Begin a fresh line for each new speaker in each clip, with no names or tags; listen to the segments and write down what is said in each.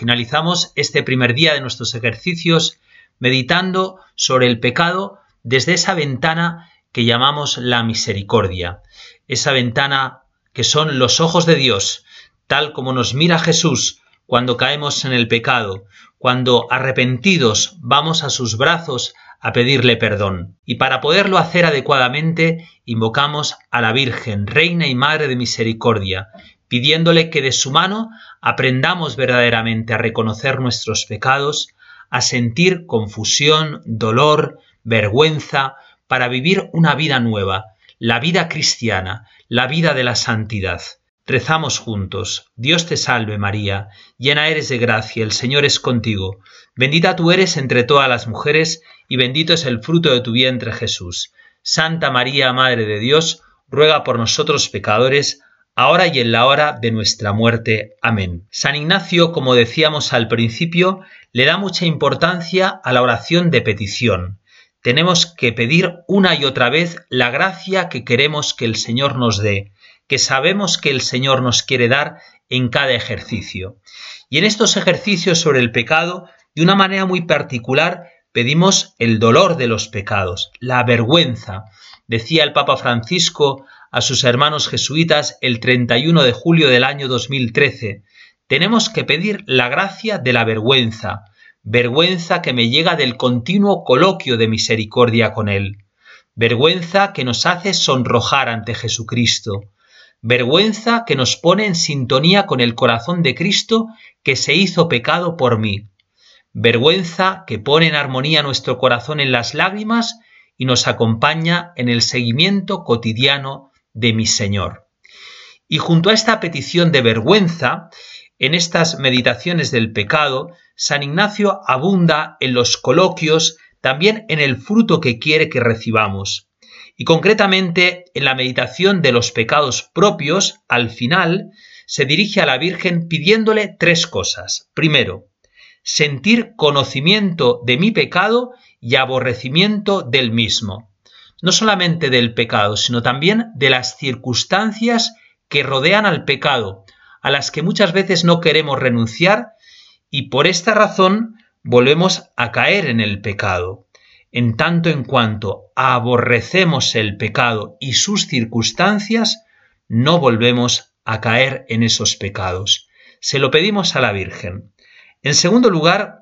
Finalizamos este primer día de nuestros ejercicios meditando sobre el pecado desde esa ventana que llamamos la misericordia, esa ventana que son los ojos de Dios, tal como nos mira Jesús cuando caemos en el pecado, cuando arrepentidos vamos a sus brazos a pedirle perdón. Y para poderlo hacer adecuadamente, invocamos a la Virgen, Reina y Madre de Misericordia, pidiéndole que de su mano aprendamos verdaderamente a reconocer nuestros pecados, a sentir confusión, dolor, vergüenza, para vivir una vida nueva, la vida cristiana, la vida de la santidad. Rezamos juntos. Dios te salve María, llena eres de gracia, el Señor es contigo. Bendita tú eres entre todas las mujeres, y bendito es el fruto de tu vientre Jesús. Santa María, Madre de Dios, ruega por nosotros pecadores, ahora y en la hora de nuestra muerte. Amén. San Ignacio, como decíamos al principio, le da mucha importancia a la oración de petición. Tenemos que pedir una y otra vez la gracia que queremos que el Señor nos dé, que sabemos que el Señor nos quiere dar en cada ejercicio. Y en estos ejercicios sobre el pecado, de una manera muy particular, pedimos el dolor de los pecados, la vergüenza. Decía el Papa Francisco a sus hermanos jesuitas el 31 de julio del año 2013. Tenemos que pedir la gracia de la vergüenza, vergüenza que me llega del continuo coloquio de misericordia con Él, vergüenza que nos hace sonrojar ante Jesucristo, vergüenza que nos pone en sintonía con el corazón de Cristo que se hizo pecado por mí, vergüenza que pone en armonía nuestro corazón en las lágrimas y nos acompaña en el seguimiento cotidiano de mi Señor. Y junto a esta petición de vergüenza, en estas meditaciones del pecado, San Ignacio abunda en los coloquios, también en el fruto que quiere que recibamos. Y concretamente en la meditación de los pecados propios, al final, se dirige a la Virgen pidiéndole tres cosas. Primero, sentir conocimiento de mi pecado y aborrecimiento del mismo no solamente del pecado, sino también de las circunstancias que rodean al pecado, a las que muchas veces no queremos renunciar y por esta razón volvemos a caer en el pecado. En tanto en cuanto aborrecemos el pecado y sus circunstancias, no volvemos a caer en esos pecados. Se lo pedimos a la Virgen. En segundo lugar,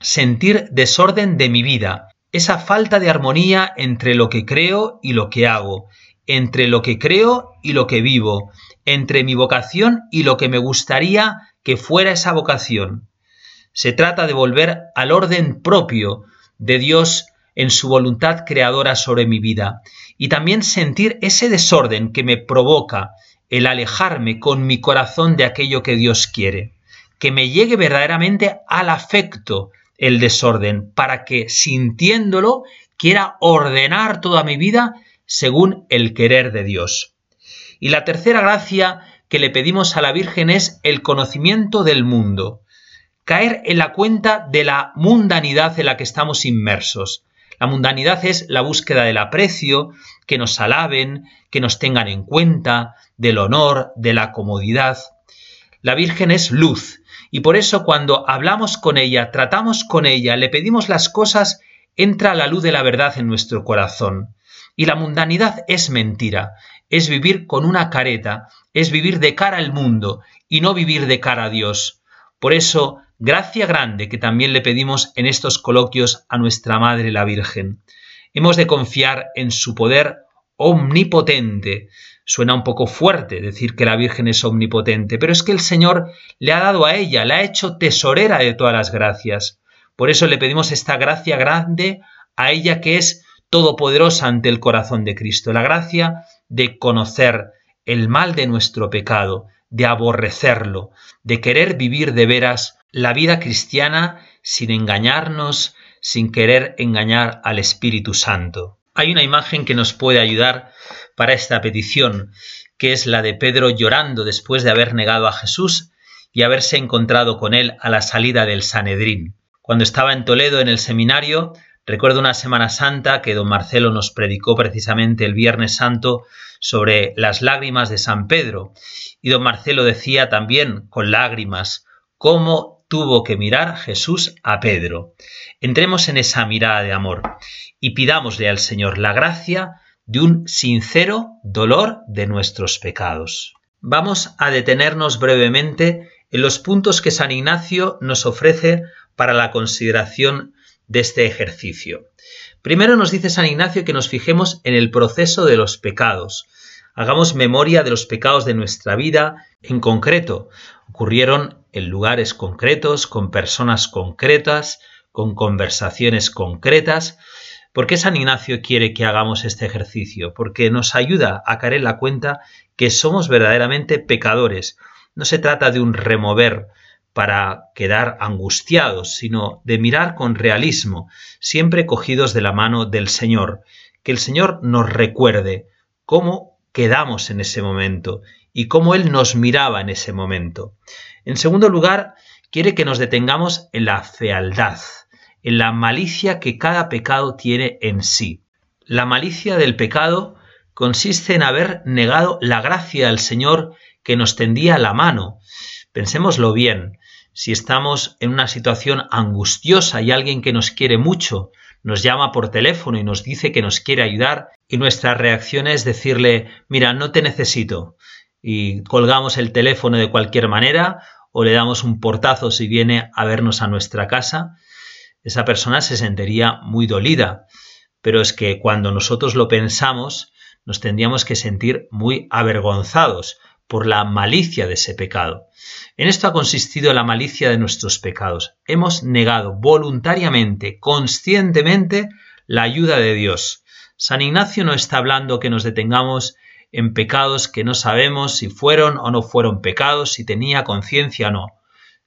sentir desorden de mi vida, esa falta de armonía entre lo que creo y lo que hago, entre lo que creo y lo que vivo, entre mi vocación y lo que me gustaría que fuera esa vocación. Se trata de volver al orden propio de Dios en su voluntad creadora sobre mi vida y también sentir ese desorden que me provoca el alejarme con mi corazón de aquello que Dios quiere, que me llegue verdaderamente al afecto el desorden, para que sintiéndolo quiera ordenar toda mi vida según el querer de Dios. Y la tercera gracia que le pedimos a la Virgen es el conocimiento del mundo, caer en la cuenta de la mundanidad en la que estamos inmersos. La mundanidad es la búsqueda del aprecio, que nos alaben, que nos tengan en cuenta, del honor, de la comodidad. La Virgen es luz, y por eso cuando hablamos con ella, tratamos con ella, le pedimos las cosas, entra la luz de la verdad en nuestro corazón. Y la mundanidad es mentira, es vivir con una careta, es vivir de cara al mundo y no vivir de cara a Dios. Por eso, gracia grande que también le pedimos en estos coloquios a nuestra Madre la Virgen. Hemos de confiar en su poder omnipotente. Suena un poco fuerte decir que la Virgen es omnipotente, pero es que el Señor le ha dado a ella, la ha hecho tesorera de todas las gracias. Por eso le pedimos esta gracia grande a ella que es todopoderosa ante el corazón de Cristo, la gracia de conocer el mal de nuestro pecado, de aborrecerlo, de querer vivir de veras la vida cristiana sin engañarnos, sin querer engañar al Espíritu Santo. Hay una imagen que nos puede ayudar para esta petición, que es la de Pedro llorando después de haber negado a Jesús y haberse encontrado con él a la salida del Sanedrín. Cuando estaba en Toledo en el seminario, recuerdo una Semana Santa que don Marcelo nos predicó precisamente el Viernes Santo sobre las lágrimas de San Pedro. Y don Marcelo decía también con lágrimas, ¿cómo tuvo que mirar Jesús a Pedro. Entremos en esa mirada de amor y pidámosle al Señor la gracia de un sincero dolor de nuestros pecados. Vamos a detenernos brevemente en los puntos que San Ignacio nos ofrece para la consideración de este ejercicio. Primero nos dice San Ignacio que nos fijemos en el proceso de los pecados. Hagamos memoria de los pecados de nuestra vida. En concreto, ocurrieron en lugares concretos, con personas concretas, con conversaciones concretas. ¿Por qué San Ignacio quiere que hagamos este ejercicio? Porque nos ayuda a caer en la cuenta que somos verdaderamente pecadores. No se trata de un remover para quedar angustiados, sino de mirar con realismo, siempre cogidos de la mano del Señor, que el Señor nos recuerde cómo quedamos en ese momento y cómo Él nos miraba en ese momento. En segundo lugar, quiere que nos detengamos en la fealdad, en la malicia que cada pecado tiene en sí. La malicia del pecado consiste en haber negado la gracia al Señor que nos tendía la mano. Pensémoslo bien, si estamos en una situación angustiosa y alguien que nos quiere mucho nos llama por teléfono y nos dice que nos quiere ayudar y nuestra reacción es decirle, mira, no te necesito, y colgamos el teléfono de cualquier manera o le damos un portazo si viene a vernos a nuestra casa, esa persona se sentiría muy dolida. Pero es que cuando nosotros lo pensamos, nos tendríamos que sentir muy avergonzados por la malicia de ese pecado. En esto ha consistido la malicia de nuestros pecados. Hemos negado voluntariamente, conscientemente, la ayuda de Dios. San Ignacio no está hablando que nos detengamos en pecados que no sabemos si fueron o no fueron pecados, si tenía conciencia o no.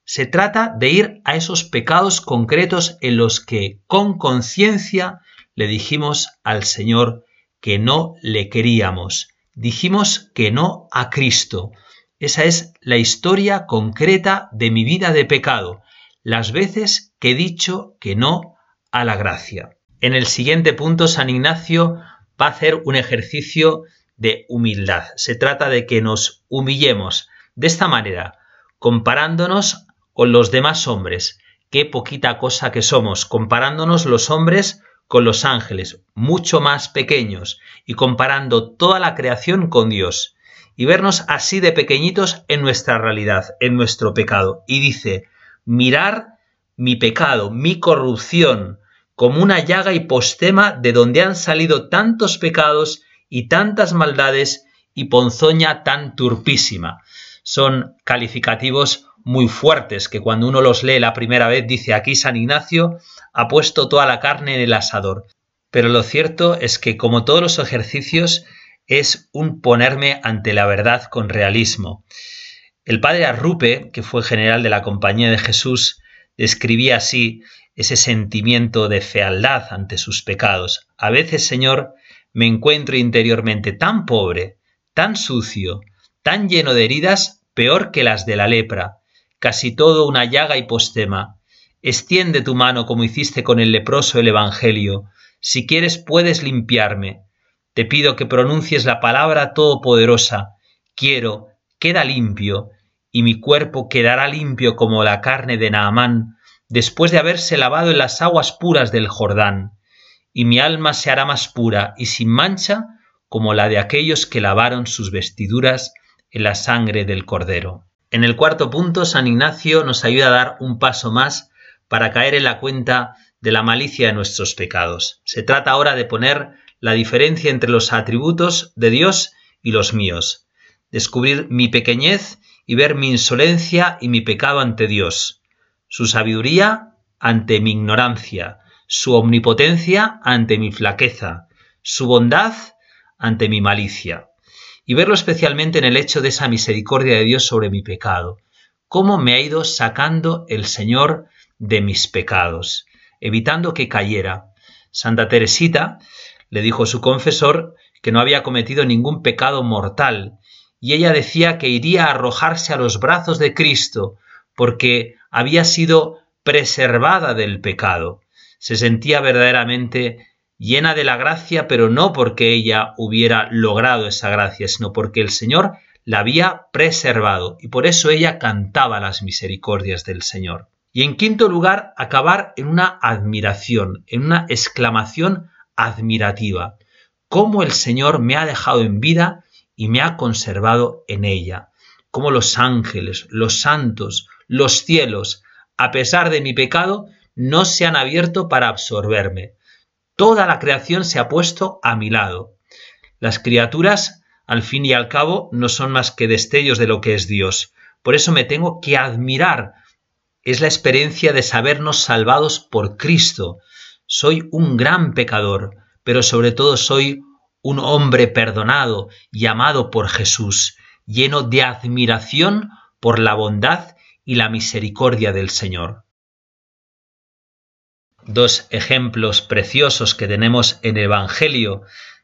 Se trata de ir a esos pecados concretos en los que con conciencia le dijimos al Señor que no le queríamos, dijimos que no a Cristo. Esa es la historia concreta de mi vida de pecado, las veces que he dicho que no a la gracia. En el siguiente punto, San Ignacio va a hacer un ejercicio de humildad. Se trata de que nos humillemos de esta manera, comparándonos con los demás hombres. Qué poquita cosa que somos, comparándonos los hombres con los ángeles, mucho más pequeños, y comparando toda la creación con Dios, y vernos así de pequeñitos en nuestra realidad, en nuestro pecado. Y dice, mirar mi pecado, mi corrupción, como una llaga y postema de donde han salido tantos pecados y tantas maldades y ponzoña tan turpísima. Son calificativos muy fuertes que cuando uno los lee la primera vez dice aquí San Ignacio ha puesto toda la carne en el asador. Pero lo cierto es que como todos los ejercicios es un ponerme ante la verdad con realismo. El padre Arrupe, que fue general de la Compañía de Jesús, describía así ese sentimiento de fealdad ante sus pecados. A veces, Señor, me encuentro interiormente tan pobre, tan sucio, tan lleno de heridas peor que las de la lepra, casi todo una llaga y postema. Extiende tu mano como hiciste con el leproso el Evangelio. Si quieres puedes limpiarme. Te pido que pronuncies la palabra todopoderosa. Quiero, queda limpio, y mi cuerpo quedará limpio como la carne de Naamán, después de haberse lavado en las aguas puras del Jordán y mi alma se hará más pura y sin mancha como la de aquellos que lavaron sus vestiduras en la sangre del Cordero. En el cuarto punto, San Ignacio nos ayuda a dar un paso más para caer en la cuenta de la malicia de nuestros pecados. Se trata ahora de poner la diferencia entre los atributos de Dios y los míos, descubrir mi pequeñez y ver mi insolencia y mi pecado ante Dios, su sabiduría ante mi ignorancia, su omnipotencia ante mi flaqueza, su bondad ante mi malicia, y verlo especialmente en el hecho de esa misericordia de Dios sobre mi pecado, cómo me ha ido sacando el Señor de mis pecados, evitando que cayera. Santa Teresita le dijo a su confesor que no había cometido ningún pecado mortal, y ella decía que iría a arrojarse a los brazos de Cristo, porque había sido preservada del pecado se sentía verdaderamente llena de la gracia, pero no porque ella hubiera logrado esa gracia, sino porque el Señor la había preservado y por eso ella cantaba las misericordias del Señor. Y en quinto lugar, acabar en una admiración, en una exclamación admirativa. Cómo el Señor me ha dejado en vida y me ha conservado en ella. Cómo los ángeles, los santos, los cielos, a pesar de mi pecado, no se han abierto para absorberme. Toda la creación se ha puesto a mi lado. Las criaturas, al fin y al cabo, no son más que destellos de lo que es Dios. Por eso me tengo que admirar. Es la experiencia de sabernos salvados por Cristo. Soy un gran pecador, pero sobre todo soy un hombre perdonado llamado por Jesús, lleno de admiración por la bondad y la misericordia del Señor dos ejemplos preciosos que tenemos en el Evangelio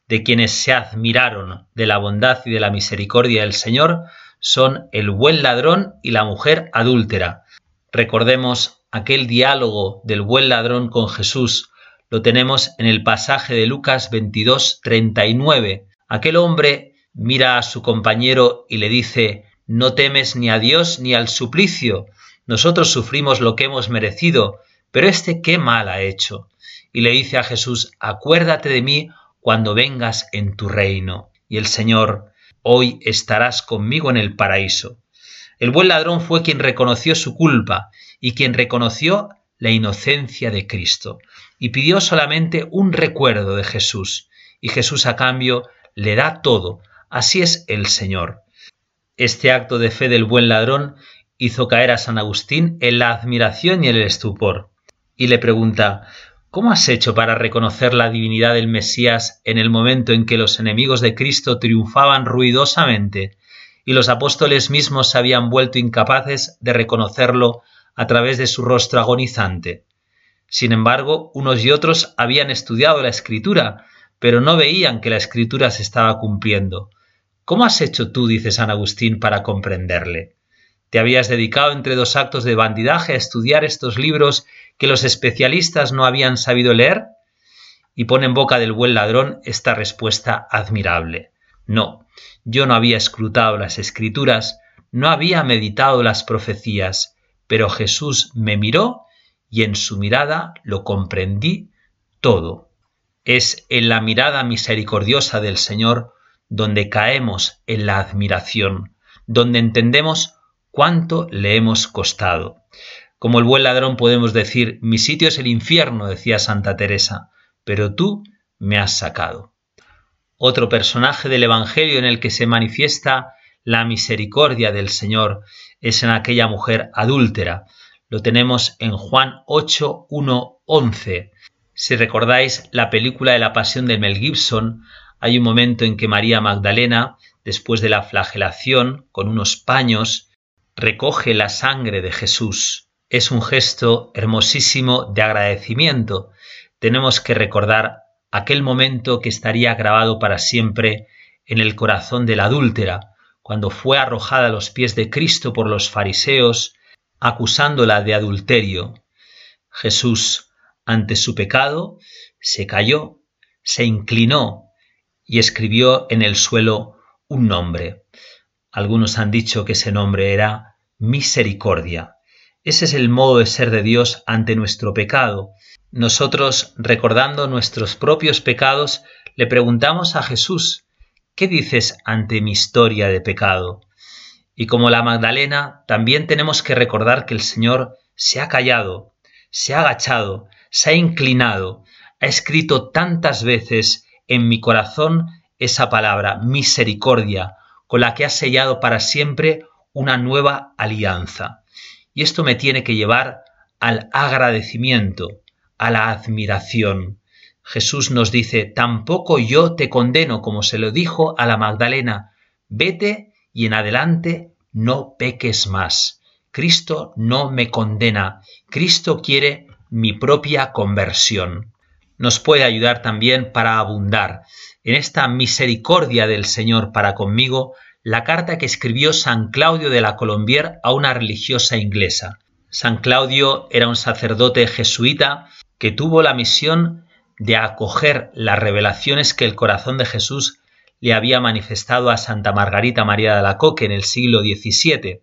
de quienes se admiraron de la bondad y de la misericordia del Señor son el buen ladrón y la mujer adúltera. Recordemos aquel diálogo del buen ladrón con Jesús, lo tenemos en el pasaje de Lucas 22, 39. Aquel hombre mira a su compañero y le dice, no temes ni a Dios ni al suplicio, nosotros sufrimos lo que hemos merecido, pero este qué mal ha hecho. Y le dice a Jesús, acuérdate de mí cuando vengas en tu reino. Y el Señor, hoy estarás conmigo en el paraíso. El buen ladrón fue quien reconoció su culpa y quien reconoció la inocencia de Cristo y pidió solamente un recuerdo de Jesús y Jesús a cambio le da todo. Así es el Señor. Este acto de fe del buen ladrón hizo caer a San Agustín en la admiración y en el estupor y le pregunta, ¿Cómo has hecho para reconocer la divinidad del Mesías en el momento en que los enemigos de Cristo triunfaban ruidosamente y los apóstoles mismos se habían vuelto incapaces de reconocerlo a través de su rostro agonizante? Sin embargo, unos y otros habían estudiado la escritura, pero no veían que la escritura se estaba cumpliendo. ¿Cómo has hecho tú, dice San Agustín, para comprenderle? Te habías dedicado entre dos actos de bandidaje a estudiar estos libros que los especialistas no habían sabido leer. Y pone en boca del buen ladrón esta respuesta admirable. No, yo no había escrutado las escrituras, no había meditado las profecías, pero Jesús me miró y en su mirada lo comprendí todo. Es en la mirada misericordiosa del Señor donde caemos en la admiración, donde entendemos cuánto le hemos costado. Como el buen ladrón podemos decir, mi sitio es el infierno, decía Santa Teresa, pero tú me has sacado. Otro personaje del Evangelio en el que se manifiesta la misericordia del Señor es en aquella mujer adúltera. Lo tenemos en Juan 8, 1, Si recordáis la película de la Pasión de Mel Gibson, hay un momento en que María Magdalena, después de la flagelación, con unos paños, recoge la sangre de Jesús. Es un gesto hermosísimo de agradecimiento. Tenemos que recordar aquel momento que estaría grabado para siempre en el corazón de la adúltera, cuando fue arrojada a los pies de Cristo por los fariseos, acusándola de adulterio. Jesús, ante su pecado, se cayó, se inclinó y escribió en el suelo un nombre. Algunos han dicho que ese nombre era misericordia. Ese es el modo de ser de Dios ante nuestro pecado. Nosotros, recordando nuestros propios pecados, le preguntamos a Jesús, ¿qué dices ante mi historia de pecado? Y como la Magdalena, también tenemos que recordar que el Señor se ha callado, se ha agachado, se ha inclinado, ha escrito tantas veces en mi corazón esa palabra, misericordia, con la que ha sellado para siempre una nueva alianza. Y esto me tiene que llevar al agradecimiento, a la admiración. Jesús nos dice, tampoco yo te condeno, como se lo dijo a la Magdalena, vete y en adelante no peques más. Cristo no me condena, Cristo quiere mi propia conversión. Nos puede ayudar también para abundar en esta misericordia del Señor para conmigo la carta que escribió San Claudio de la Colombier a una religiosa inglesa. San Claudio era un sacerdote jesuita que tuvo la misión de acoger las revelaciones que el corazón de Jesús le había manifestado a Santa Margarita María de la Coque en el siglo XVII.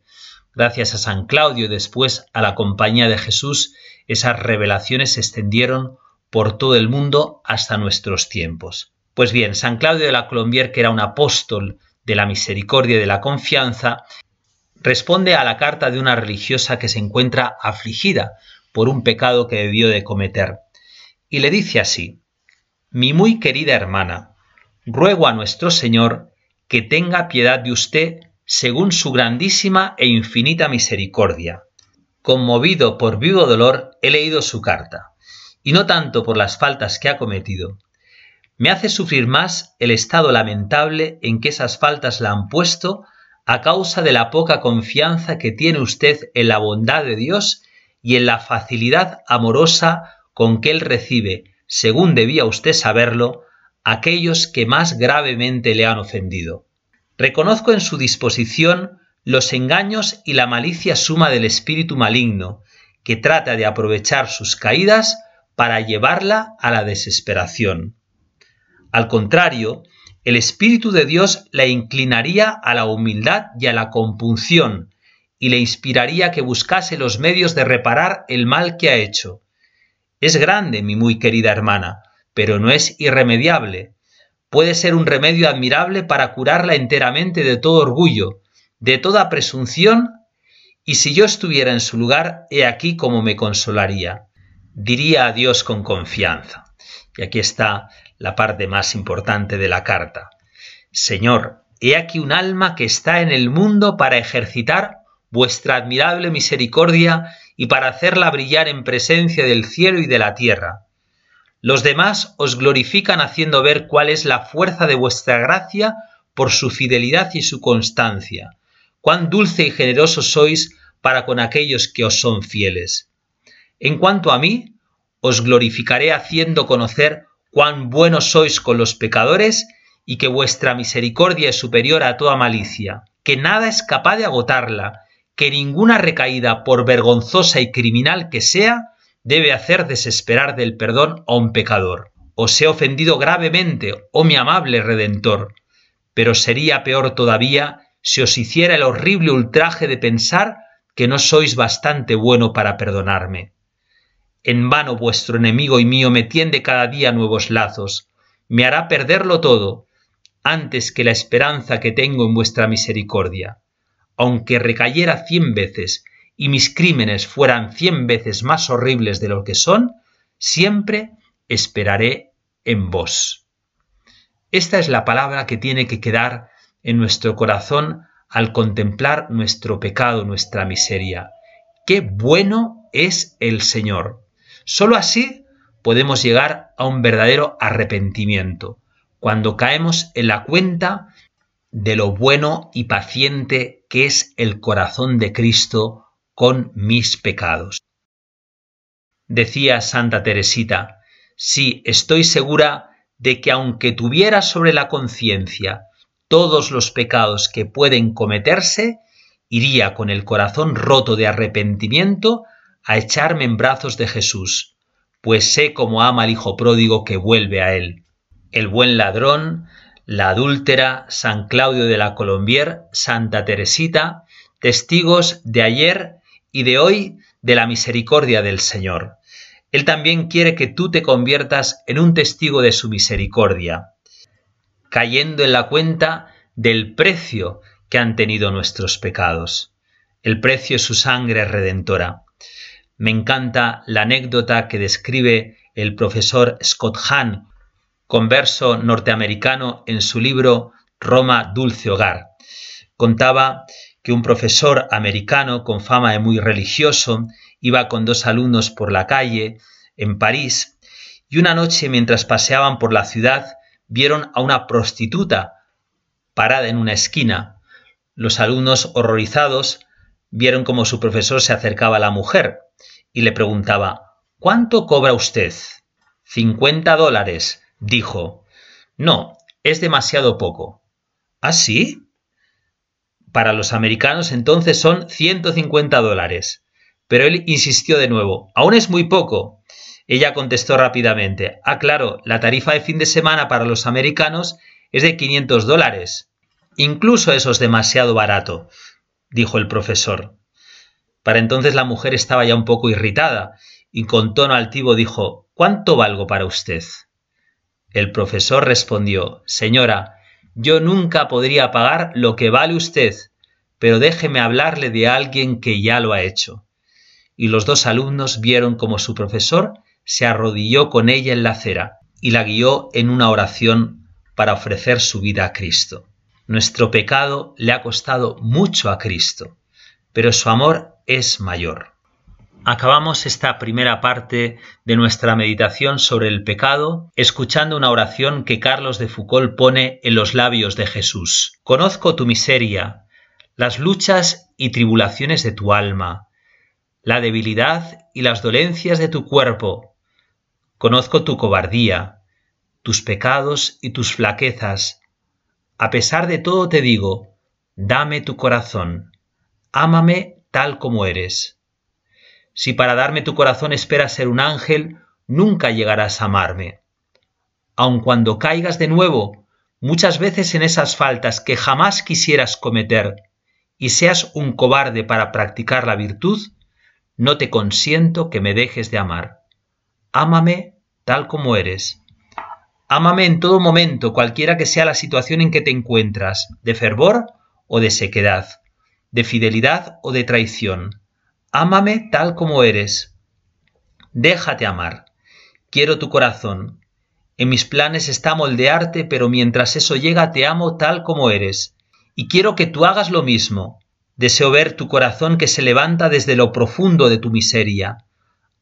Gracias a San Claudio y después a la compañía de Jesús, esas revelaciones se extendieron por todo el mundo hasta nuestros tiempos. Pues bien, San Claudio de la Colombier, que era un apóstol de la misericordia y de la confianza, responde a la carta de una religiosa que se encuentra afligida por un pecado que debió de cometer. Y le dice así, Mi muy querida hermana, ruego a nuestro Señor que tenga piedad de usted según su grandísima e infinita misericordia. Conmovido por vivo dolor, he leído su carta, y no tanto por las faltas que ha cometido, me hace sufrir más el estado lamentable en que esas faltas la han puesto a causa de la poca confianza que tiene usted en la bondad de Dios y en la facilidad amorosa con que Él recibe, según debía usted saberlo, aquellos que más gravemente le han ofendido. Reconozco en su disposición los engaños y la malicia suma del espíritu maligno, que trata de aprovechar sus caídas para llevarla a la desesperación. Al contrario, el Espíritu de Dios la inclinaría a la humildad y a la compunción, y le inspiraría que buscase los medios de reparar el mal que ha hecho. Es grande, mi muy querida hermana, pero no es irremediable. Puede ser un remedio admirable para curarla enteramente de todo orgullo, de toda presunción, y si yo estuviera en su lugar, he aquí como me consolaría. Diría a Dios con confianza. Y aquí está la parte más importante de la carta. Señor, he aquí un alma que está en el mundo para ejercitar vuestra admirable misericordia y para hacerla brillar en presencia del cielo y de la tierra. Los demás os glorifican haciendo ver cuál es la fuerza de vuestra gracia por su fidelidad y su constancia. Cuán dulce y generoso sois para con aquellos que os son fieles. En cuanto a mí, os glorificaré haciendo conocer cuán buenos sois con los pecadores y que vuestra misericordia es superior a toda malicia, que nada es capaz de agotarla, que ninguna recaída, por vergonzosa y criminal que sea, debe hacer desesperar del perdón a un pecador. Os he ofendido gravemente, oh mi amable Redentor, pero sería peor todavía si os hiciera el horrible ultraje de pensar que no sois bastante bueno para perdonarme. En vano vuestro enemigo y mío me tiende cada día nuevos lazos, me hará perderlo todo, antes que la esperanza que tengo en vuestra misericordia. Aunque recayera cien veces y mis crímenes fueran cien veces más horribles de lo que son, siempre esperaré en vos. Esta es la palabra que tiene que quedar en nuestro corazón al contemplar nuestro pecado, nuestra miseria. Qué bueno es el Señor. Solo así podemos llegar a un verdadero arrepentimiento, cuando caemos en la cuenta de lo bueno y paciente que es el corazón de Cristo con mis pecados. Decía Santa Teresita, si estoy segura de que aunque tuviera sobre la conciencia todos los pecados que pueden cometerse, iría con el corazón roto de arrepentimiento a echarme en brazos de Jesús, pues sé cómo ama al Hijo pródigo que vuelve a él. El buen ladrón, la adúltera, San Claudio de la Colombier, Santa Teresita, testigos de ayer y de hoy de la misericordia del Señor. Él también quiere que tú te conviertas en un testigo de su misericordia, cayendo en la cuenta del precio que han tenido nuestros pecados. El precio es su sangre redentora. Me encanta la anécdota que describe el profesor Scott Hahn, converso norteamericano, en su libro Roma Dulce Hogar. Contaba que un profesor americano con fama de muy religioso iba con dos alumnos por la calle en París y una noche mientras paseaban por la ciudad vieron a una prostituta parada en una esquina. Los alumnos horrorizados vieron cómo su profesor se acercaba a la mujer y le preguntaba ¿Cuánto cobra usted? 50 dólares, dijo. No, es demasiado poco. ¿Ah, sí? Para los americanos entonces son 150 dólares. Pero él insistió de nuevo, aún es muy poco. Ella contestó rápidamente, ah, claro, la tarifa de fin de semana para los americanos es de 500 dólares. Incluso eso es demasiado barato, dijo el profesor. Para entonces la mujer estaba ya un poco irritada y con tono altivo dijo ¿Cuánto valgo para usted? El profesor respondió Señora, yo nunca podría pagar lo que vale usted, pero déjeme hablarle de alguien que ya lo ha hecho. Y los dos alumnos vieron como su profesor se arrodilló con ella en la acera y la guió en una oración para ofrecer su vida a Cristo. Nuestro pecado le ha costado mucho a Cristo, pero su amor es mayor. Acabamos esta primera parte de nuestra meditación sobre el pecado escuchando una oración que Carlos de Foucault pone en los labios de Jesús. Conozco tu miseria, las luchas y tribulaciones de tu alma, la debilidad y las dolencias de tu cuerpo. Conozco tu cobardía, tus pecados y tus flaquezas. A pesar de todo te digo, dame tu corazón, ámame tal como eres. Si para darme tu corazón esperas ser un ángel, nunca llegarás a amarme. Aun cuando caigas de nuevo, muchas veces en esas faltas que jamás quisieras cometer, y seas un cobarde para practicar la virtud, no te consiento que me dejes de amar. Ámame tal como eres. Ámame en todo momento, cualquiera que sea la situación en que te encuentras, de fervor o de sequedad de fidelidad o de traición. Ámame tal como eres. Déjate amar. Quiero tu corazón. En mis planes está moldearte, pero mientras eso llega te amo tal como eres. Y quiero que tú hagas lo mismo. Deseo ver tu corazón que se levanta desde lo profundo de tu miseria.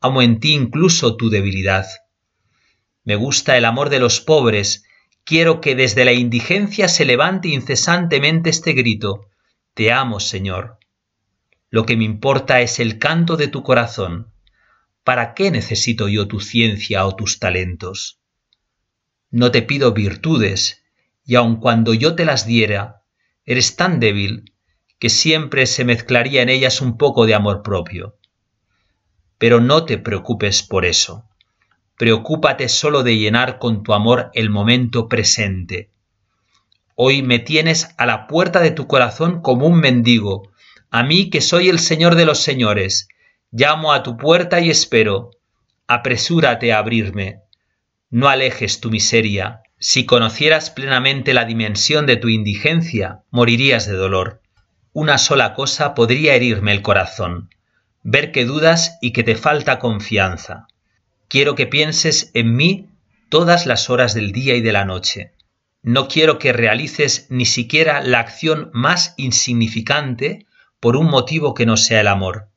Amo en ti incluso tu debilidad. Me gusta el amor de los pobres. Quiero que desde la indigencia se levante incesantemente este grito. Te amo, Señor. Lo que me importa es el canto de tu corazón. ¿Para qué necesito yo tu ciencia o tus talentos? No te pido virtudes, y aun cuando yo te las diera, eres tan débil que siempre se mezclaría en ellas un poco de amor propio. Pero no te preocupes por eso. Preocúpate solo de llenar con tu amor el momento presente, Hoy me tienes a la puerta de tu corazón como un mendigo, a mí que soy el Señor de los Señores. Llamo a tu puerta y espero. Apresúrate a abrirme. No alejes tu miseria. Si conocieras plenamente la dimensión de tu indigencia, morirías de dolor. Una sola cosa podría herirme el corazón, ver que dudas y que te falta confianza. Quiero que pienses en mí todas las horas del día y de la noche. No quiero que realices ni siquiera la acción más insignificante por un motivo que no sea el amor.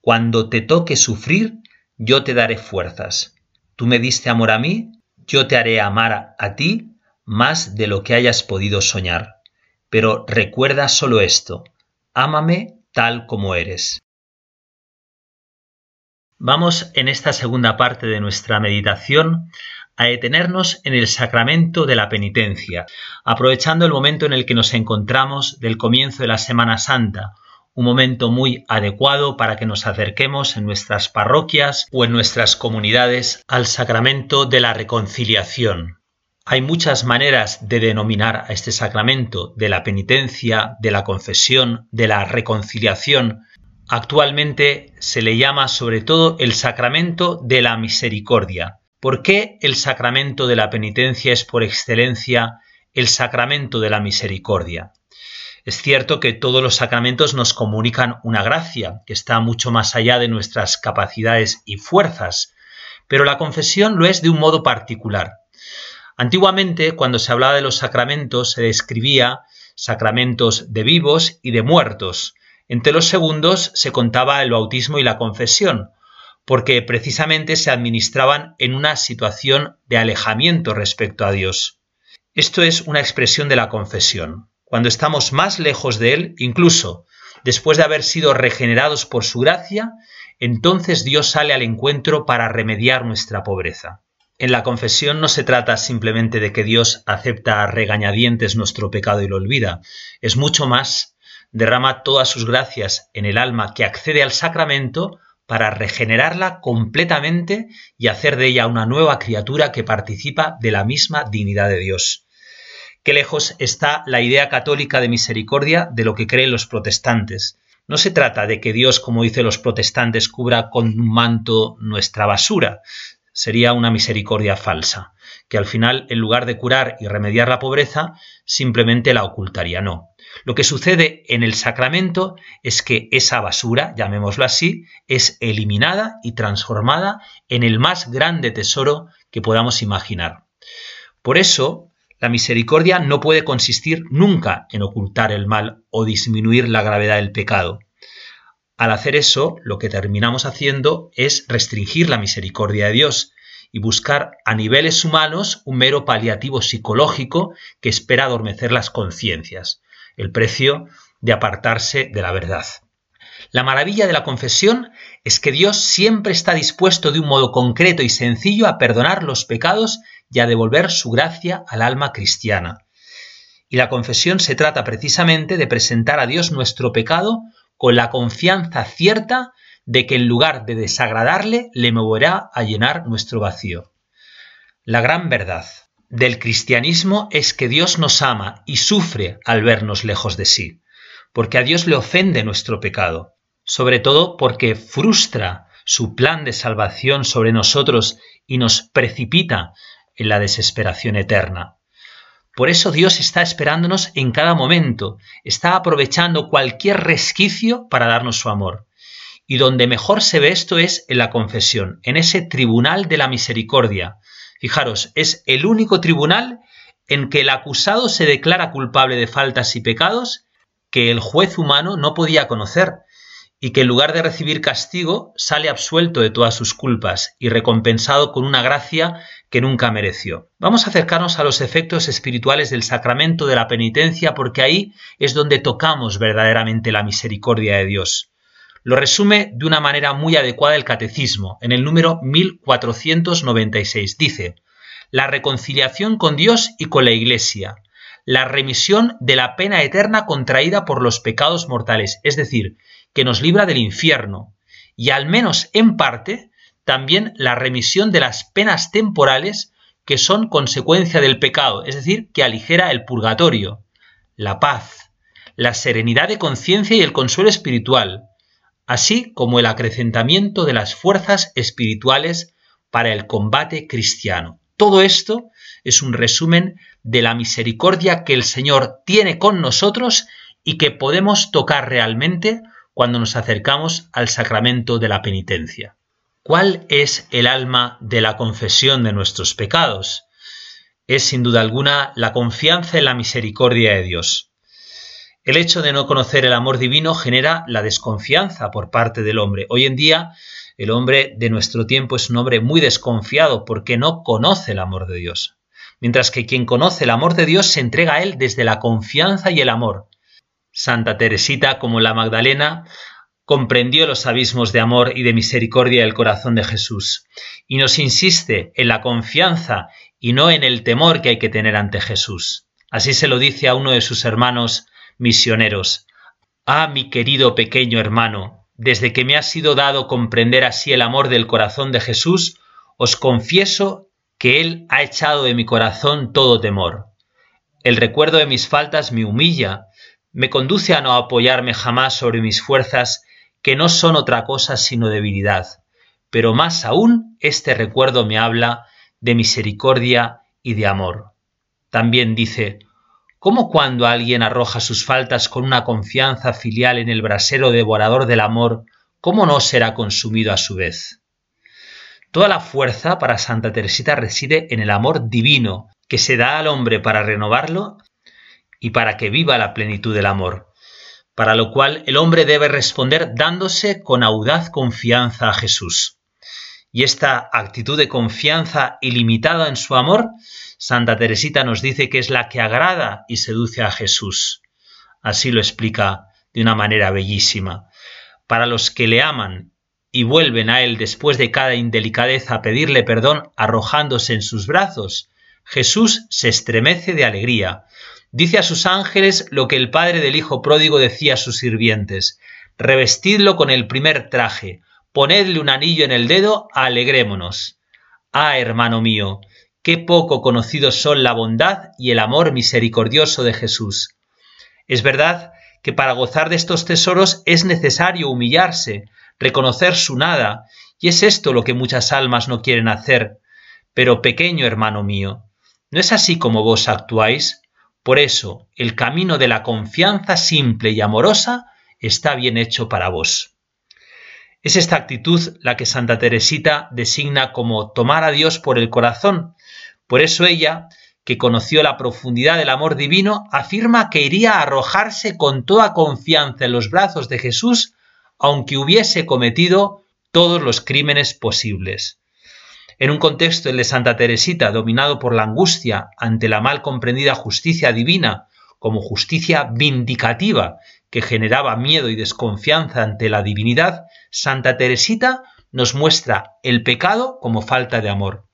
Cuando te toque sufrir, yo te daré fuerzas. Tú me diste amor a mí, yo te haré amar a ti más de lo que hayas podido soñar. Pero recuerda solo esto, ámame tal como eres. Vamos en esta segunda parte de nuestra meditación a detenernos en el sacramento de la penitencia, aprovechando el momento en el que nos encontramos del comienzo de la Semana Santa, un momento muy adecuado para que nos acerquemos en nuestras parroquias o en nuestras comunidades al sacramento de la reconciliación. Hay muchas maneras de denominar a este sacramento de la penitencia, de la confesión, de la reconciliación. Actualmente se le llama sobre todo el sacramento de la misericordia, ¿Por qué el sacramento de la penitencia es por excelencia el sacramento de la misericordia? Es cierto que todos los sacramentos nos comunican una gracia que está mucho más allá de nuestras capacidades y fuerzas, pero la confesión lo es de un modo particular. Antiguamente, cuando se hablaba de los sacramentos, se describía sacramentos de vivos y de muertos. Entre los segundos se contaba el bautismo y la confesión, porque precisamente se administraban en una situación de alejamiento respecto a Dios. Esto es una expresión de la confesión. Cuando estamos más lejos de Él, incluso después de haber sido regenerados por su gracia, entonces Dios sale al encuentro para remediar nuestra pobreza. En la confesión no se trata simplemente de que Dios acepta a regañadientes nuestro pecado y lo olvida, es mucho más, derrama todas sus gracias en el alma que accede al sacramento para regenerarla completamente y hacer de ella una nueva criatura que participa de la misma dignidad de Dios. Qué lejos está la idea católica de misericordia de lo que creen los protestantes. No se trata de que Dios, como dicen los protestantes, cubra con un manto nuestra basura. Sería una misericordia falsa, que al final, en lugar de curar y remediar la pobreza, simplemente la ocultaría. No. Lo que sucede en el sacramento es que esa basura, llamémoslo así, es eliminada y transformada en el más grande tesoro que podamos imaginar. Por eso, la misericordia no puede consistir nunca en ocultar el mal o disminuir la gravedad del pecado. Al hacer eso, lo que terminamos haciendo es restringir la misericordia de Dios, y buscar a niveles humanos un mero paliativo psicológico que espera adormecer las conciencias el precio de apartarse de la verdad. La maravilla de la confesión es que Dios siempre está dispuesto de un modo concreto y sencillo a perdonar los pecados y a devolver su gracia al alma cristiana. Y la confesión se trata precisamente de presentar a Dios nuestro pecado con la confianza cierta de que en lugar de desagradarle, le moverá a llenar nuestro vacío. La gran verdad del cristianismo es que Dios nos ama y sufre al vernos lejos de sí, porque a Dios le ofende nuestro pecado, sobre todo porque frustra su plan de salvación sobre nosotros y nos precipita en la desesperación eterna. Por eso Dios está esperándonos en cada momento, está aprovechando cualquier resquicio para darnos su amor. Y donde mejor se ve esto es en la confesión, en ese tribunal de la misericordia, Fijaros, es el único tribunal en que el acusado se declara culpable de faltas y pecados que el juez humano no podía conocer y que en lugar de recibir castigo sale absuelto de todas sus culpas y recompensado con una gracia que nunca mereció. Vamos a acercarnos a los efectos espirituales del sacramento de la penitencia porque ahí es donde tocamos verdaderamente la misericordia de Dios. Lo resume de una manera muy adecuada el Catecismo, en el número 1496. Dice, la reconciliación con Dios y con la Iglesia, la remisión de la pena eterna contraída por los pecados mortales, es decir, que nos libra del infierno, y al menos en parte, también la remisión de las penas temporales que son consecuencia del pecado, es decir, que aligera el purgatorio, la paz, la serenidad de conciencia y el consuelo espiritual, así como el acrecentamiento de las fuerzas espirituales para el combate cristiano. Todo esto es un resumen de la misericordia que el Señor tiene con nosotros y que podemos tocar realmente cuando nos acercamos al sacramento de la penitencia. ¿Cuál es el alma de la confesión de nuestros pecados? Es sin duda alguna la confianza en la misericordia de Dios. El hecho de no conocer el amor divino genera la desconfianza por parte del hombre. Hoy en día el hombre de nuestro tiempo es un hombre muy desconfiado porque no conoce el amor de Dios. Mientras que quien conoce el amor de Dios se entrega a él desde la confianza y el amor. Santa Teresita, como la Magdalena, comprendió los abismos de amor y de misericordia del corazón de Jesús y nos insiste en la confianza y no en el temor que hay que tener ante Jesús. Así se lo dice a uno de sus hermanos misioneros. Ah, mi querido pequeño hermano, desde que me ha sido dado comprender así el amor del corazón de Jesús, os confieso que Él ha echado de mi corazón todo temor. El recuerdo de mis faltas me humilla, me conduce a no apoyarme jamás sobre mis fuerzas, que no son otra cosa sino debilidad. Pero más aún este recuerdo me habla de misericordia y de amor. También dice, ¿Cómo cuando alguien arroja sus faltas con una confianza filial en el brasero devorador del amor, cómo no será consumido a su vez? Toda la fuerza para Santa Teresita reside en el amor divino que se da al hombre para renovarlo y para que viva la plenitud del amor, para lo cual el hombre debe responder dándose con audaz confianza a Jesús. Y esta actitud de confianza ilimitada en su amor Santa Teresita nos dice que es la que agrada y seduce a Jesús. Así lo explica de una manera bellísima. Para los que le aman y vuelven a él después de cada indelicadeza a pedirle perdón arrojándose en sus brazos, Jesús se estremece de alegría. Dice a sus ángeles lo que el padre del hijo pródigo decía a sus sirvientes: revestidlo con el primer traje, ponedle un anillo en el dedo, alegrémonos. Ah, hermano mío, Qué poco conocidos son la bondad y el amor misericordioso de Jesús. Es verdad que para gozar de estos tesoros es necesario humillarse, reconocer su nada, y es esto lo que muchas almas no quieren hacer. Pero pequeño hermano mío, ¿no es así como vos actuáis? Por eso, el camino de la confianza simple y amorosa está bien hecho para vos. Es esta actitud la que Santa Teresita designa como tomar a Dios por el corazón por eso ella, que conoció la profundidad del amor divino, afirma que iría a arrojarse con toda confianza en los brazos de Jesús, aunque hubiese cometido todos los crímenes posibles. En un contexto, el de Santa Teresita, dominado por la angustia ante la mal comprendida justicia divina, como justicia vindicativa que generaba miedo y desconfianza ante la divinidad, Santa Teresita nos muestra el pecado como falta de amor.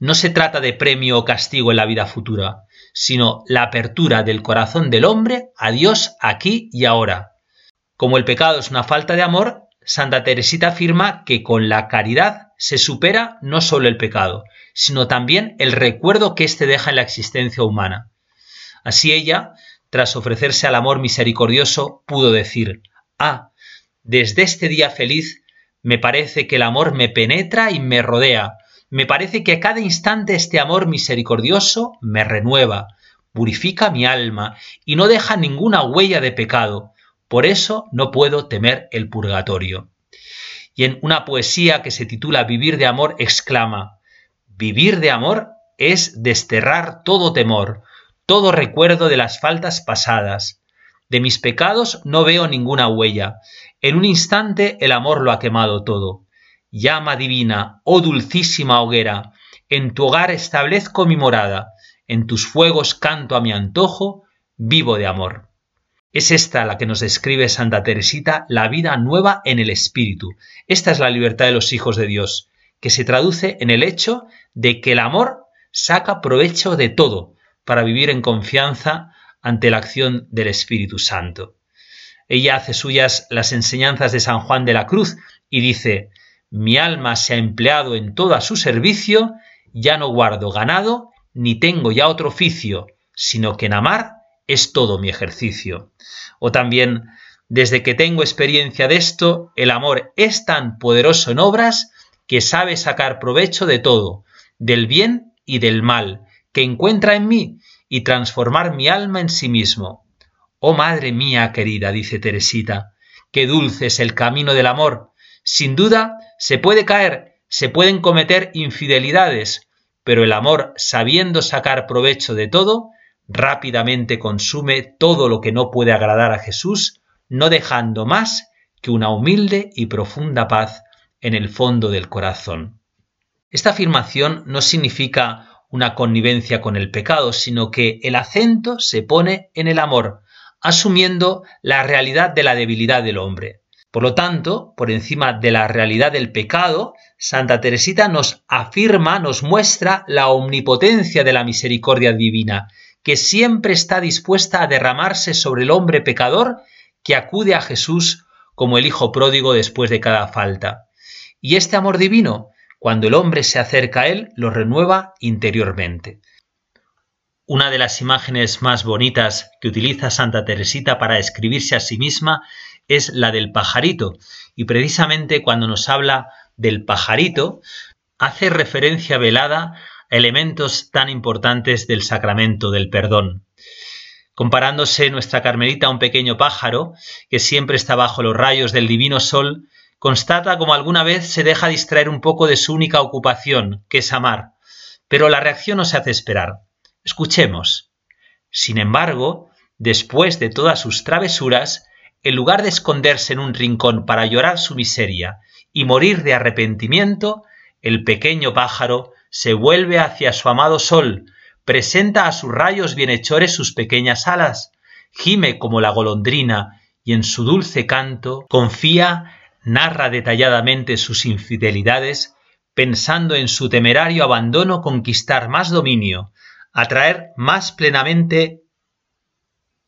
No se trata de premio o castigo en la vida futura, sino la apertura del corazón del hombre a Dios aquí y ahora. Como el pecado es una falta de amor, Santa Teresita afirma que con la caridad se supera no solo el pecado, sino también el recuerdo que éste deja en la existencia humana. Así ella, tras ofrecerse al amor misericordioso, pudo decir, Ah, desde este día feliz me parece que el amor me penetra y me rodea, me parece que a cada instante este amor misericordioso me renueva, purifica mi alma y no deja ninguna huella de pecado. Por eso no puedo temer el purgatorio. Y en una poesía que se titula Vivir de amor exclama, Vivir de amor es desterrar todo temor, todo recuerdo de las faltas pasadas. De mis pecados no veo ninguna huella. En un instante el amor lo ha quemado todo llama divina, oh dulcísima hoguera, en tu hogar establezco mi morada, en tus fuegos canto a mi antojo, vivo de amor. Es esta la que nos describe Santa Teresita, la vida nueva en el Espíritu. Esta es la libertad de los hijos de Dios, que se traduce en el hecho de que el amor saca provecho de todo para vivir en confianza ante la acción del Espíritu Santo. Ella hace suyas las enseñanzas de San Juan de la Cruz y dice, mi alma se ha empleado en todo a su servicio, ya no guardo ganado, ni tengo ya otro oficio, sino que en amar es todo mi ejercicio. O también, desde que tengo experiencia de esto, el amor es tan poderoso en obras que sabe sacar provecho de todo, del bien y del mal, que encuentra en mí y transformar mi alma en sí mismo. Oh Madre mía querida, dice Teresita, qué dulce es el camino del amor, sin duda, se puede caer, se pueden cometer infidelidades, pero el amor, sabiendo sacar provecho de todo, rápidamente consume todo lo que no puede agradar a Jesús, no dejando más que una humilde y profunda paz en el fondo del corazón. Esta afirmación no significa una connivencia con el pecado, sino que el acento se pone en el amor, asumiendo la realidad de la debilidad del hombre. Por lo tanto, por encima de la realidad del pecado, Santa Teresita nos afirma, nos muestra la omnipotencia de la misericordia divina, que siempre está dispuesta a derramarse sobre el hombre pecador que acude a Jesús como el Hijo pródigo después de cada falta. Y este amor divino, cuando el hombre se acerca a él, lo renueva interiormente. Una de las imágenes más bonitas que utiliza Santa Teresita para escribirse a sí misma es la del pajarito. Y precisamente cuando nos habla del pajarito, hace referencia velada a elementos tan importantes del sacramento del perdón. Comparándose nuestra Carmelita a un pequeño pájaro que siempre está bajo los rayos del divino sol, constata como alguna vez se deja distraer un poco de su única ocupación, que es amar. Pero la reacción no se hace esperar. Escuchemos. Sin embargo, después de todas sus travesuras, en lugar de esconderse en un rincón para llorar su miseria y morir de arrepentimiento, el pequeño pájaro se vuelve hacia su amado sol, presenta a sus rayos bienhechores sus pequeñas alas, gime como la golondrina y en su dulce canto confía, narra detalladamente sus infidelidades, pensando en su temerario abandono conquistar más dominio, atraer más plenamente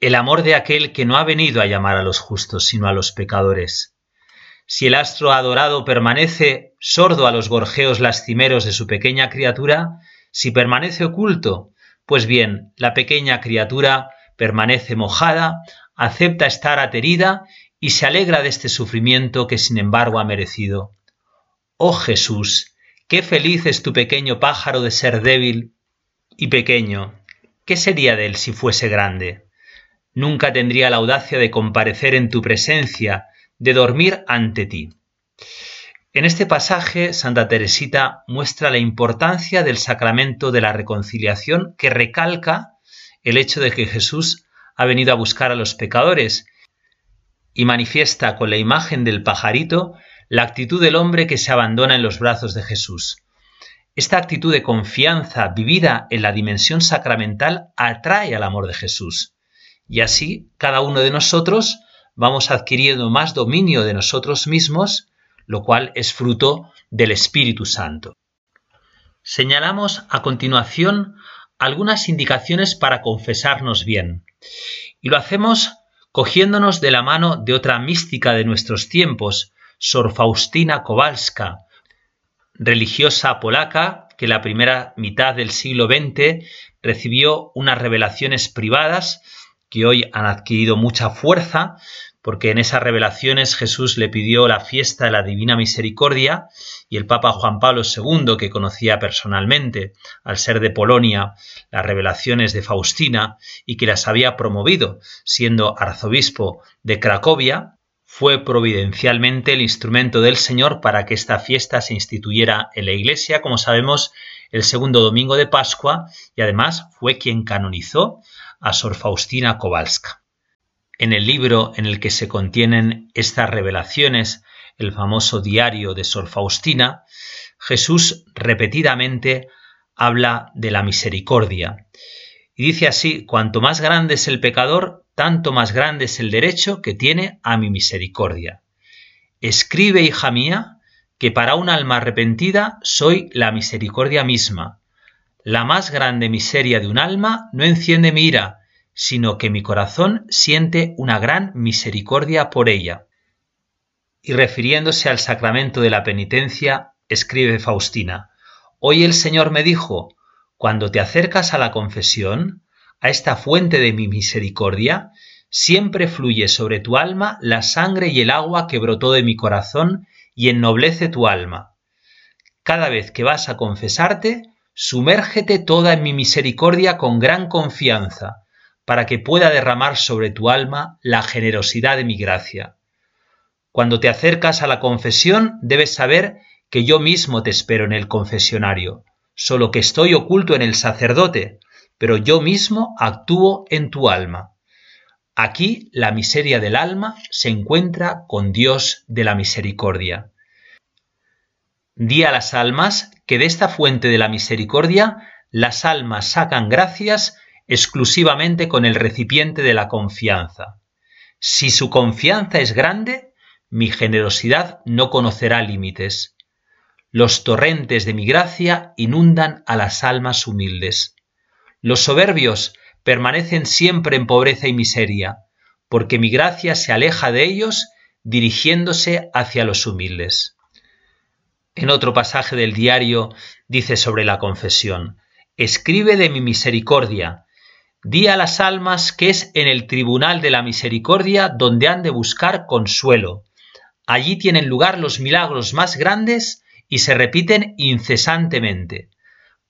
el amor de aquel que no ha venido a llamar a los justos, sino a los pecadores. Si el astro adorado permanece sordo a los gorjeos lastimeros de su pequeña criatura, si permanece oculto, pues bien, la pequeña criatura permanece mojada, acepta estar aterida y se alegra de este sufrimiento que sin embargo ha merecido. Oh Jesús, qué feliz es tu pequeño pájaro de ser débil y pequeño. ¿Qué sería de él si fuese grande? nunca tendría la audacia de comparecer en tu presencia, de dormir ante ti. En este pasaje, Santa Teresita muestra la importancia del sacramento de la reconciliación que recalca el hecho de que Jesús ha venido a buscar a los pecadores y manifiesta con la imagen del pajarito la actitud del hombre que se abandona en los brazos de Jesús. Esta actitud de confianza vivida en la dimensión sacramental atrae al amor de Jesús. Y así cada uno de nosotros vamos adquiriendo más dominio de nosotros mismos, lo cual es fruto del Espíritu Santo. Señalamos a continuación algunas indicaciones para confesarnos bien. Y lo hacemos cogiéndonos de la mano de otra mística de nuestros tiempos, Sor Faustina Kowalska, religiosa polaca que la primera mitad del siglo XX recibió unas revelaciones privadas que hoy han adquirido mucha fuerza, porque en esas revelaciones Jesús le pidió la fiesta de la Divina Misericordia y el Papa Juan Pablo II, que conocía personalmente, al ser de Polonia, las revelaciones de Faustina y que las había promovido, siendo arzobispo de Cracovia, fue providencialmente el instrumento del Señor para que esta fiesta se instituyera en la Iglesia, como sabemos, el segundo domingo de Pascua, y además fue quien canonizó a Sor Faustina Kowalska. En el libro en el que se contienen estas revelaciones, el famoso diario de Sor Faustina, Jesús repetidamente habla de la misericordia. Y dice así, cuanto más grande es el pecador, tanto más grande es el derecho que tiene a mi misericordia. Escribe, hija mía, que para un alma arrepentida soy la misericordia misma, la más grande miseria de un alma no enciende mi ira, sino que mi corazón siente una gran misericordia por ella. Y refiriéndose al sacramento de la penitencia, escribe Faustina, Hoy el Señor me dijo, cuando te acercas a la confesión, a esta fuente de mi misericordia, siempre fluye sobre tu alma la sangre y el agua que brotó de mi corazón y ennoblece tu alma. Cada vez que vas a confesarte, sumérgete toda en mi misericordia con gran confianza, para que pueda derramar sobre tu alma la generosidad de mi gracia. Cuando te acercas a la confesión, debes saber que yo mismo te espero en el confesionario, solo que estoy oculto en el sacerdote, pero yo mismo actúo en tu alma. Aquí la miseria del alma se encuentra con Dios de la misericordia. Di a las almas que de esta fuente de la misericordia las almas sacan gracias exclusivamente con el recipiente de la confianza. Si su confianza es grande, mi generosidad no conocerá límites. Los torrentes de mi gracia inundan a las almas humildes. Los soberbios permanecen siempre en pobreza y miseria, porque mi gracia se aleja de ellos dirigiéndose hacia los humildes. En otro pasaje del diario dice sobre la confesión, escribe de mi misericordia, di a las almas que es en el tribunal de la misericordia donde han de buscar consuelo. Allí tienen lugar los milagros más grandes y se repiten incesantemente.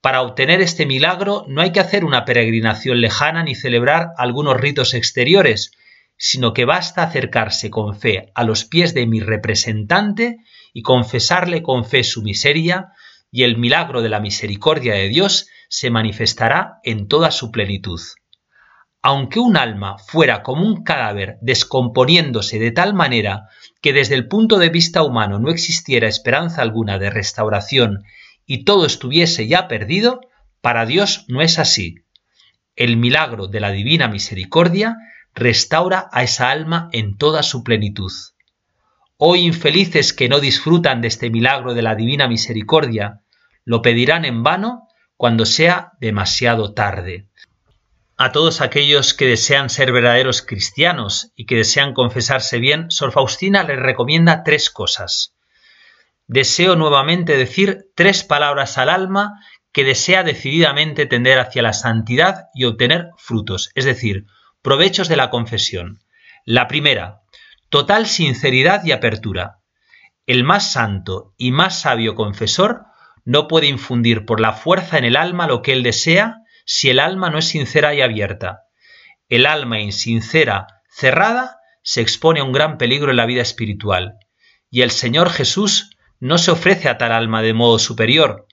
Para obtener este milagro no hay que hacer una peregrinación lejana ni celebrar algunos ritos exteriores, sino que basta acercarse con fe a los pies de mi representante y confesarle con fe su miseria, y el milagro de la misericordia de Dios se manifestará en toda su plenitud. Aunque un alma fuera como un cadáver descomponiéndose de tal manera que desde el punto de vista humano no existiera esperanza alguna de restauración y todo estuviese ya perdido, para Dios no es así. El milagro de la divina misericordia restaura a esa alma en toda su plenitud hoy infelices que no disfrutan de este milagro de la divina misericordia, lo pedirán en vano cuando sea demasiado tarde. A todos aquellos que desean ser verdaderos cristianos y que desean confesarse bien, Sor Faustina les recomienda tres cosas. Deseo nuevamente decir tres palabras al alma que desea decididamente tender hacia la santidad y obtener frutos, es decir, provechos de la confesión. La primera, total sinceridad y apertura. El más santo y más sabio confesor no puede infundir por la fuerza en el alma lo que él desea si el alma no es sincera y abierta. El alma insincera, cerrada, se expone a un gran peligro en la vida espiritual. Y el Señor Jesús no se ofrece a tal alma de modo superior,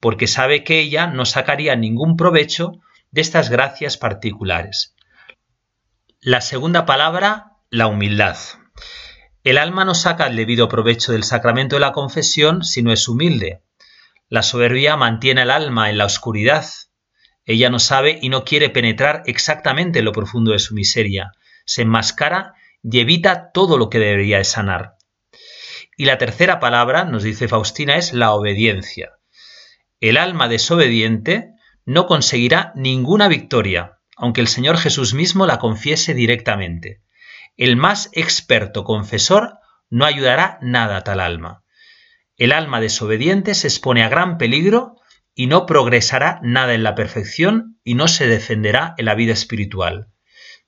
porque sabe que ella no sacaría ningún provecho de estas gracias particulares. La segunda palabra la humildad. El alma no saca el debido provecho del sacramento de la confesión si no es humilde. La soberbia mantiene al alma en la oscuridad. Ella no sabe y no quiere penetrar exactamente lo profundo de su miseria. Se enmascara y evita todo lo que debería de sanar. Y la tercera palabra, nos dice Faustina, es la obediencia. El alma desobediente no conseguirá ninguna victoria, aunque el Señor Jesús mismo la confiese directamente. El más experto confesor no ayudará nada a tal alma. El alma desobediente se expone a gran peligro y no progresará nada en la perfección y no se defenderá en la vida espiritual.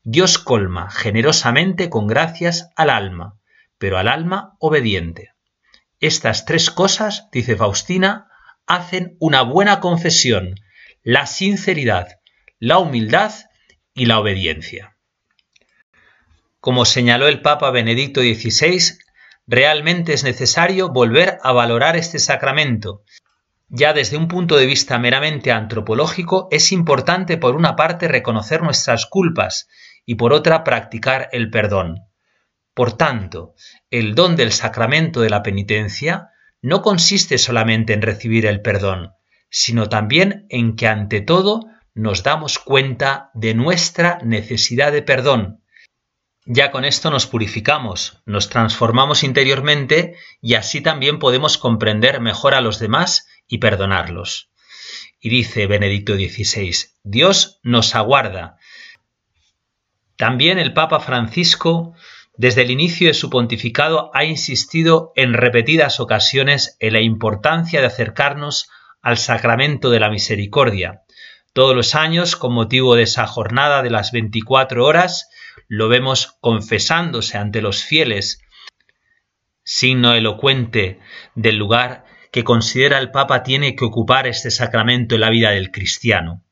Dios colma generosamente con gracias al alma, pero al alma obediente. Estas tres cosas, dice Faustina, hacen una buena confesión, la sinceridad, la humildad y la obediencia. Como señaló el Papa Benedicto XVI, realmente es necesario volver a valorar este sacramento. Ya desde un punto de vista meramente antropológico, es importante por una parte reconocer nuestras culpas y por otra practicar el perdón. Por tanto, el don del sacramento de la penitencia no consiste solamente en recibir el perdón, sino también en que ante todo nos damos cuenta de nuestra necesidad de perdón ya con esto nos purificamos, nos transformamos interiormente y así también podemos comprender mejor a los demás y perdonarlos. Y dice Benedicto XVI, Dios nos aguarda. También el Papa Francisco, desde el inicio de su pontificado, ha insistido en repetidas ocasiones en la importancia de acercarnos al sacramento de la misericordia. Todos los años, con motivo de esa jornada de las 24 horas, lo vemos confesándose ante los fieles, signo elocuente del lugar que considera el Papa tiene que ocupar este sacramento en la vida del cristiano.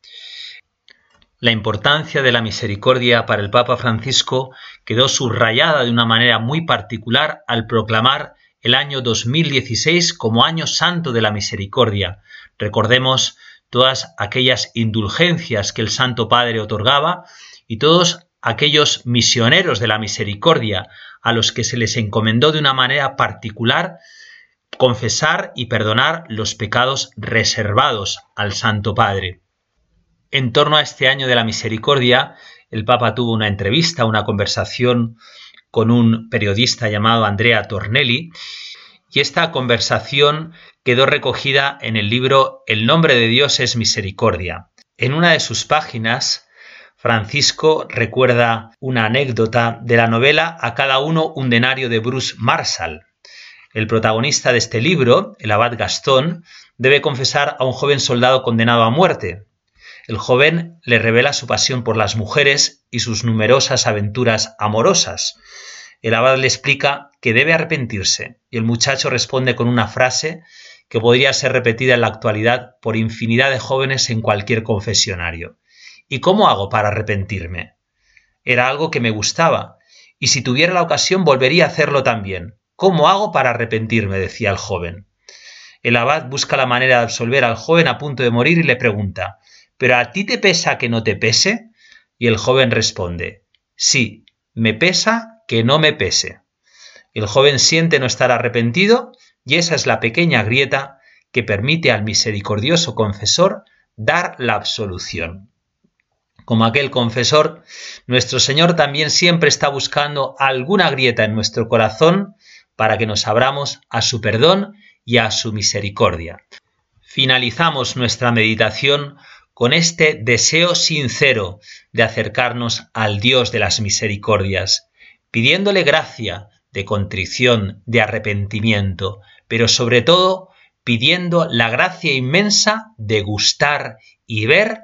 La importancia de la misericordia para el Papa Francisco quedó subrayada de una manera muy particular al proclamar el año 2016 como Año Santo de la Misericordia. Recordemos todas aquellas indulgencias que el Santo Padre otorgaba y todos aquellos misioneros de la misericordia a los que se les encomendó de una manera particular confesar y perdonar los pecados reservados al Santo Padre. En torno a este año de la misericordia, el Papa tuvo una entrevista, una conversación con un periodista llamado Andrea Tornelli, y esta conversación quedó recogida en el libro El nombre de Dios es misericordia. En una de sus páginas, Francisco recuerda una anécdota de la novela A cada uno un denario de Bruce Marshall. El protagonista de este libro, el abad Gastón, debe confesar a un joven soldado condenado a muerte. El joven le revela su pasión por las mujeres y sus numerosas aventuras amorosas. El abad le explica que debe arrepentirse y el muchacho responde con una frase que podría ser repetida en la actualidad por infinidad de jóvenes en cualquier confesionario. ¿Y cómo hago para arrepentirme? Era algo que me gustaba, y si tuviera la ocasión volvería a hacerlo también. ¿Cómo hago para arrepentirme? decía el joven. El abad busca la manera de absolver al joven a punto de morir y le pregunta ¿Pero a ti te pesa que no te pese? Y el joven responde Sí, me pesa que no me pese. El joven siente no estar arrepentido y esa es la pequeña grieta que permite al misericordioso confesor dar la absolución como aquel confesor, nuestro Señor también siempre está buscando alguna grieta en nuestro corazón para que nos abramos a su perdón y a su misericordia. Finalizamos nuestra meditación con este deseo sincero de acercarnos al Dios de las misericordias, pidiéndole gracia de contrición, de arrepentimiento, pero sobre todo pidiendo la gracia inmensa de gustar y ver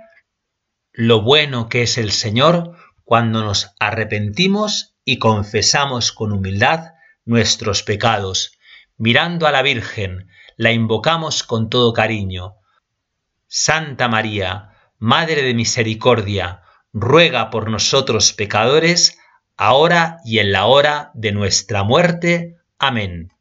lo bueno que es el Señor cuando nos arrepentimos y confesamos con humildad nuestros pecados. Mirando a la Virgen, la invocamos con todo cariño. Santa María, Madre de Misericordia, ruega por nosotros pecadores, ahora y en la hora de nuestra muerte. Amén.